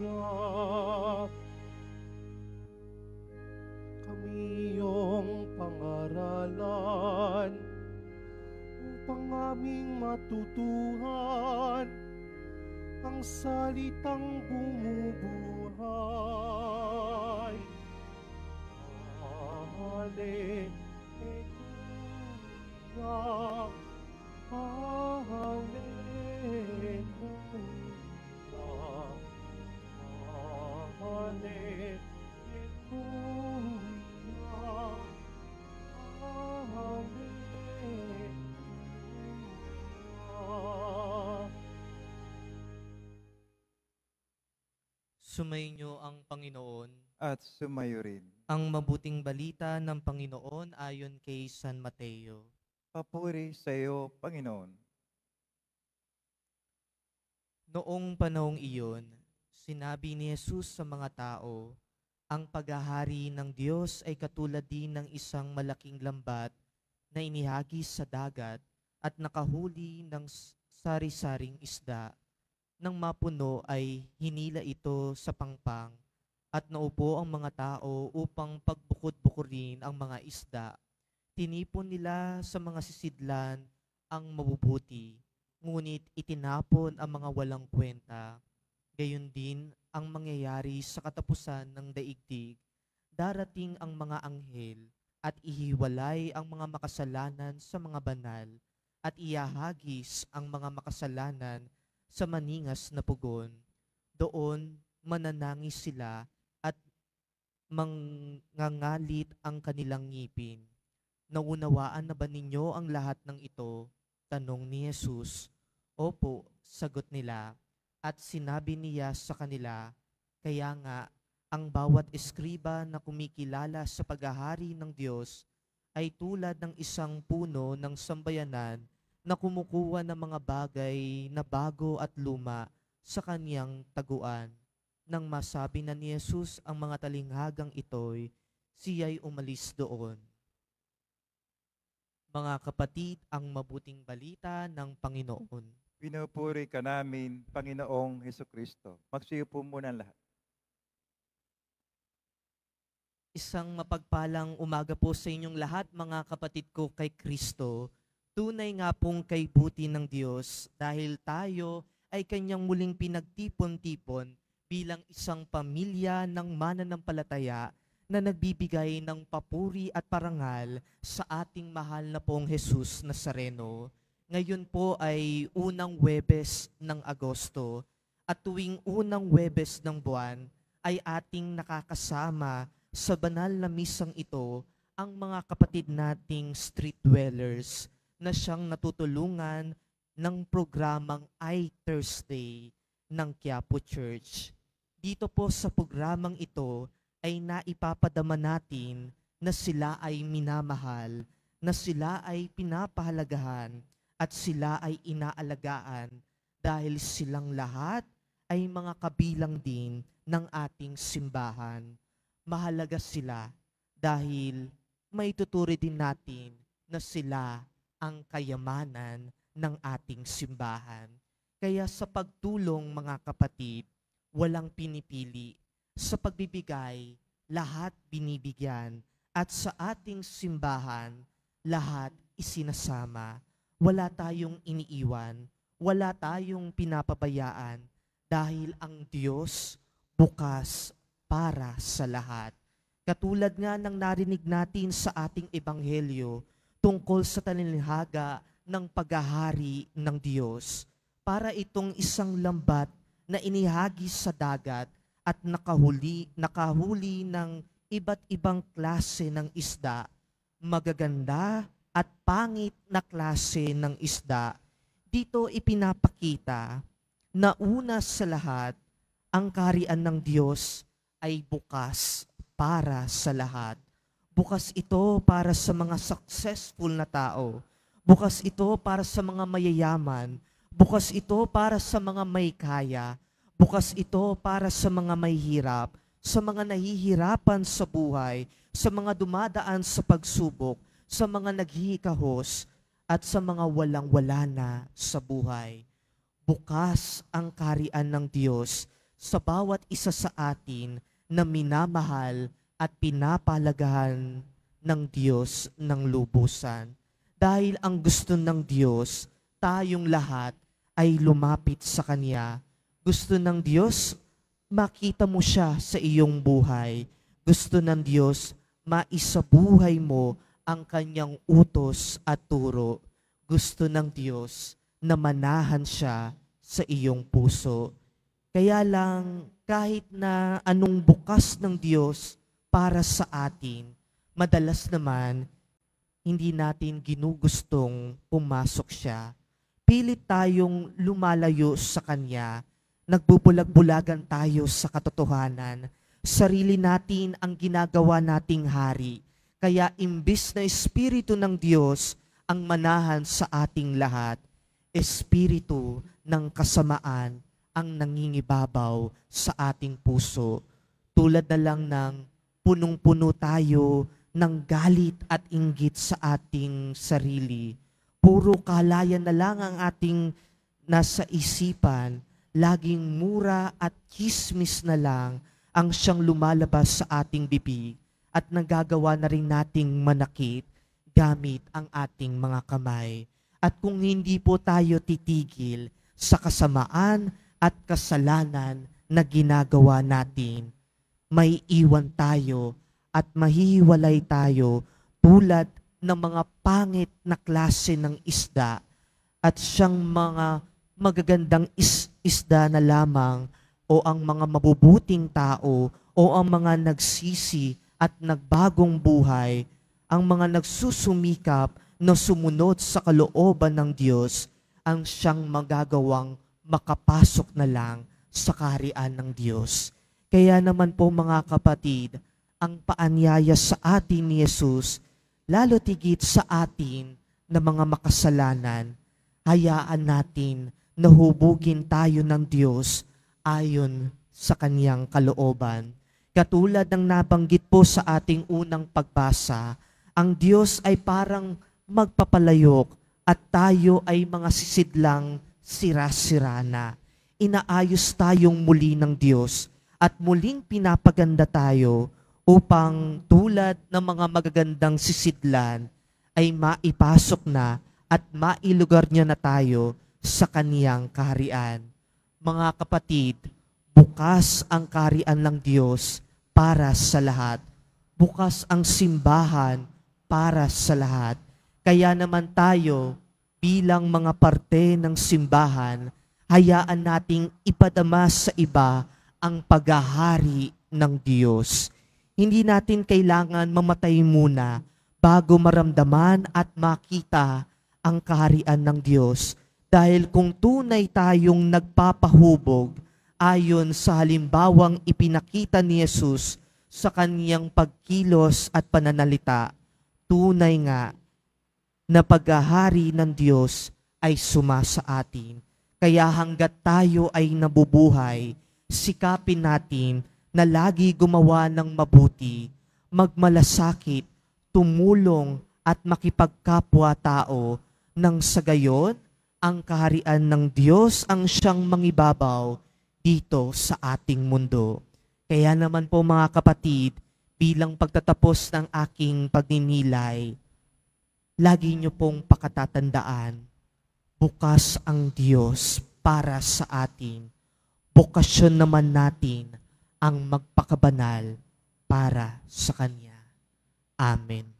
tiyak Kami iyong pangaralan Upang aming matutuhan Ang salitang bumubuhay Sumainyo ang Panginoon at sumayo rin ang mabuting balita ng Panginoon ayon kay San Mateo. Papuri sa iyo, Panginoon. Noong panahong iyon, sinabi ni Jesus sa mga tao, ang paghahari ng Diyos ay katulad din ng isang malaking lambat na inihagis sa dagat at nakahuli ng sari-saring isda ng mapuno ay hinila ito sa pangpang at naupo ang mga tao upang pagbukod-bukurin ang mga isda. Tinipon nila sa mga sisidlan ang mabubuti, ngunit itinapon ang mga walang kwenta. Gayon din ang mangyayari sa katapusan ng daigdig. Darating ang mga anghel at ihiwalay ang mga makasalanan sa mga banal at iyahagis ang mga makasalanan sa maningas na pugon. Doon mananangis sila at mangangalit ang kanilang ngipin. Naunawaan na ba ninyo ang lahat ng ito? Tanong ni Jesus. Opo, sagot nila. At sinabi niya sa kanila, kaya nga, ang bawat eskriba na kumikilala sa paghahari ng Diyos ay tulad ng isang puno ng sambayanan na kumukuha ng mga bagay na bago at luma sa kaniyang taguan. Nang masabi na ni Jesus ang mga talinghagang ito'y siya'y umalis doon. Mga kapatid, ang mabuting balita ng Panginoon. Pinupuri ka namin, Panginoong Heso Kristo. Magsiyo po muna lahat. Isang mapagpalang umaga po sa inyong lahat, mga kapatid ko kay Kristo. Tunay nga pong kaybuti ng Diyos dahil tayo ay kanyang muling pinagtipon-tipon bilang isang pamilya ng mananampalataya na nagbibigay ng papuri at parangal sa ating mahal na pong Jesus Nazareno. Ngayon po ay unang Webes ng Agosto at tuwing unang Webes ng buwan ay ating nakakasama sa banal na misang ito ang mga kapatid nating street dwellers na siyang natutulungan ng programang I Thursday ng Quiapo Church. Dito po sa programang ito ay naipapadama natin na sila ay minamahal, na sila ay pinapahalagahan, at sila ay inaalagaan dahil silang lahat ay mga kabilang din ng ating simbahan. Mahalaga sila dahil maituturi din natin na sila ang kayamanan ng ating simbahan. Kaya sa pagtulong mga kapatid, walang pinipili. Sa pagbibigay, lahat binibigyan. At sa ating simbahan, lahat isinasama. Wala tayong iniiwan, wala tayong pinapabayaan dahil ang Diyos bukas para sa lahat. Katulad nga ng narinig natin sa ating ebanghelyo, tungkol sa talinhaga ng paghahari ng Diyos para itong isang lambat na inihagis sa dagat at nakahuli, nakahuli ng iba't ibang klase ng isda, magaganda at pangit na klase ng isda. Dito ipinapakita na una sa lahat, ang karian ng Diyos ay bukas para sa lahat Bukas ito para sa mga successful na tao. Bukas ito para sa mga mayayaman. Bukas ito para sa mga may kaya. Bukas ito para sa mga may hirap, sa mga nahihirapan sa buhay, sa mga dumadaan sa pagsubok, sa mga naghihikahos, at sa mga walang-wala na sa buhay. Bukas ang karian ng Diyos sa bawat isa sa atin na minamahal at pinapalagahan ng Diyos ng lubusan. Dahil ang gusto ng Diyos, tayong lahat ay lumapit sa Kanya. Gusto ng Diyos, makita mo siya sa iyong buhay. Gusto ng Diyos, maisabuhay mo ang Kanyang utos at turo. Gusto ng Diyos na manahan siya sa iyong puso. Kaya lang, kahit na anong bukas ng Diyos para sa atin, madalas naman hindi natin ginugustong pumasok siya. Pilit tayong lumalayo sa Kanya, nagbubulag-bulagan tayo sa katotohanan, sarili natin ang ginagawa nating hari. Kaya imbis na Espiritu ng Diyos ang manahan sa ating lahat, Espiritu ng kasamaan ang nangingibabaw sa ating puso. Tulad na lang ng punong-puno tayo ng galit at inggit sa ating sarili. Puro kalayan na lang ang ating nasa isipan, laging mura at kismis na lang ang siyang lumalabas sa ating bibig at nagagawa na rin nating manakit gamit ang ating mga kamay. At kung hindi po tayo titigil sa kasamaan at kasalanan na ginagawa natin, may iwan tayo at mahihiwalay tayo tulad ng mga pangit na klase ng isda at siyang mga magagandang is- isda na lamang o ang mga mabubuting tao o ang mga nagsisi at nagbagong buhay, ang mga nagsusumikap na sumunod sa kalooban ng Diyos ang siyang magagawang makapasok na lang sa kaharian ng Diyos. Kaya naman po mga kapatid, ang paanyaya sa atin ni Jesus, lalo tigit sa atin na mga makasalanan, hayaan natin na hubugin tayo ng Diyos ayon sa kanyang kalooban. Katulad ng nabanggit po sa ating unang pagbasa, ang Diyos ay parang magpapalayok at tayo ay mga sisidlang sira-sira na. Inaayos tayong muli ng Diyos at muling pinapaganda tayo upang tulad ng mga magagandang sisidlan ay maipasok na at mailugar niya na tayo sa kaniyang kaharian. Mga kapatid, bukas ang kaharian ng Diyos para sa lahat. Bukas ang simbahan para sa lahat. Kaya naman tayo bilang mga parte ng simbahan, hayaan nating ipadama sa iba ang paghahari ng Diyos. Hindi natin kailangan mamatay muna bago maramdaman at makita ang kaharian ng Diyos. Dahil kung tunay tayong nagpapahubog ayon sa halimbawang ipinakita ni Yesus sa kaniyang pagkilos at pananalita, tunay nga na paghahari ng Diyos ay suma sa atin. Kaya hanggat tayo ay nabubuhay, sikapin natin na lagi gumawa ng mabuti, magmalasakit, tumulong at makipagkapwa-tao nang sa gayon ang kaharian ng Diyos ang siyang mangibabaw dito sa ating mundo. Kaya naman po mga kapatid, bilang pagtatapos ng aking pagninilay, lagi niyo pong pakatatandaan, bukas ang Diyos para sa atin bokasyon naman natin ang magpakabanal para sa Kanya. Amen.